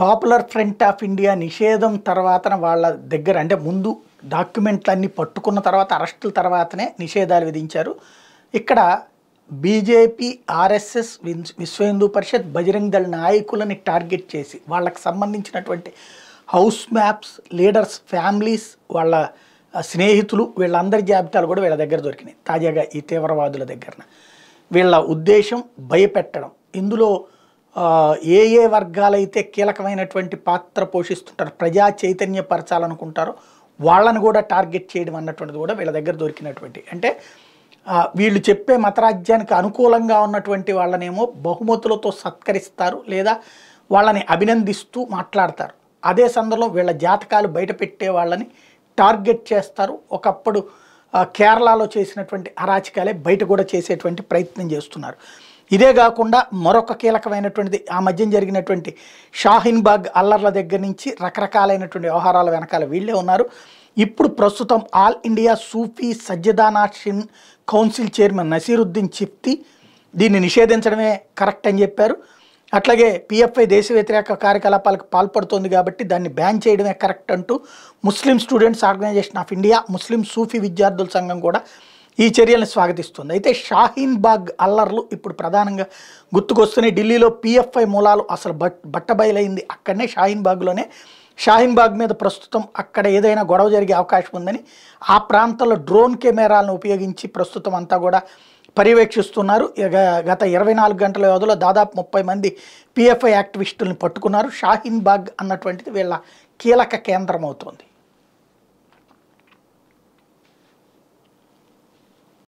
popular front of India నిషేధం తర్వాత వాళ్ళ దగ్గర అంటే ముందు డాక్యుమెంట్లన్నీ పట్టుకున్న తర్వాత అరెస్టుల తర్వాతనే నిషేధాలు విధించారు ఇక్కడ బీజేపీ ఆర్ఎస్ఎస్ విశ్వ హిందూ పరిషత్ బజరంగ్ దళ నాయకులని టార్గెట్ చేసి వాళ్ళకి సంబంధించినటువంటి హౌస్ మ్యాప్స్ లీడర్స్ ఫ్యామిలీస్ వాళ్ళ స్నేహితులు వీళ్ళందరి జాబితాలు కూడా వీళ్ళ దగ్గర దొరికినాయి తాజాగా ఈ తీవ్రవాదుల దగ్గరన వీళ్ళ ఉద్దేశం భయపెట్టడం ఇందులో ఏ ఏ వర్గాలైతే కీలకమైనటువంటి పాత్ర పోషిస్తుంటారో ప్రజా చైతన్యపరచాలనుకుంటారో వాళ్ళను కూడా టార్గెట్ చేయడం అన్నటువంటిది కూడా వీళ్ళ దగ్గర దొరికినటువంటి అంటే వీళ్ళు చెప్పే మతరాజ్యానికి అనుకూలంగా ఉన్నటువంటి వాళ్ళనేమో బహుమతులతో సత్కరిస్తారు లేదా వాళ్ళని అభినందిస్తూ మాట్లాడతారు అదే సందర్భంలో వీళ్ళ జాతకాలు బయటపెట్టే వాళ్ళని టార్గెట్ చేస్తారు ఒకప్పుడు కేరళలో చేసినటువంటి అరాచకాలే బయట కూడా చేసేటువంటి ప్రయత్నం చేస్తున్నారు ఇదే కాకుండా మరొక కీలకమైనటువంటిది ఆ మధ్యం జరిగినటువంటి బాగ్ అల్లర్ల దగ్గర నుంచి రకరకాలైనటువంటి వ్యవహారాల వెనకాల వీళ్ళే ఉన్నారు ఇప్పుడు ప్రస్తుతం All India Sufi Sajjadanashin Council chairman Nasiruddin Chishti దీన్ని నిషేధించడమే కరెక్ట్ అని చెప్పారు అట్లాగే పిఎఫ్ఐ దేశ వ్యతిరేక కార్యకలాపాలకు పాల్పడుతోంది కాబట్టి దాన్ని బ్యాన్ చేయడమే కరెక్ట్ అంటూ Muslim Students Organisation of India Muslim సూఫీ విద్యార్థుల సంఘం కూడా ఈ చర్యలను స్వాగతిస్తుంది అయితే షాహీన్ బాగ్ అల్లర్లు ఇప్పుడు ప్రధానంగా గుర్తుకొస్తున్నాయి ఢిల్లీలో పిఎఫ్ఐ మూలాలు అసలు బట్ బట్టబయలైంది అక్కడనే షాహీన్ బాగ్లోనే షాహీన్ బాగ్ మీద ప్రస్తుతం అక్కడ ఏదైనా గొడవ జరిగే అవకాశం ఉందని ఆ ప్రాంతంలో డ్రోన్ కెమెరాలను ఉపయోగించి ప్రస్తుతం అంతా కూడా పర్యవేక్షిస్తున్నారు గత ఇరవై నాలుగు గంటల వ్యవధిలో దాదాపు ముప్పై మంది పిఎఫ్ఐ యాక్టివిస్టులను పట్టుకున్నారు షాహీన్ బాగ్ అన్నటువంటిది వీళ్ళ కీలక కేంద్రం అవుతుంది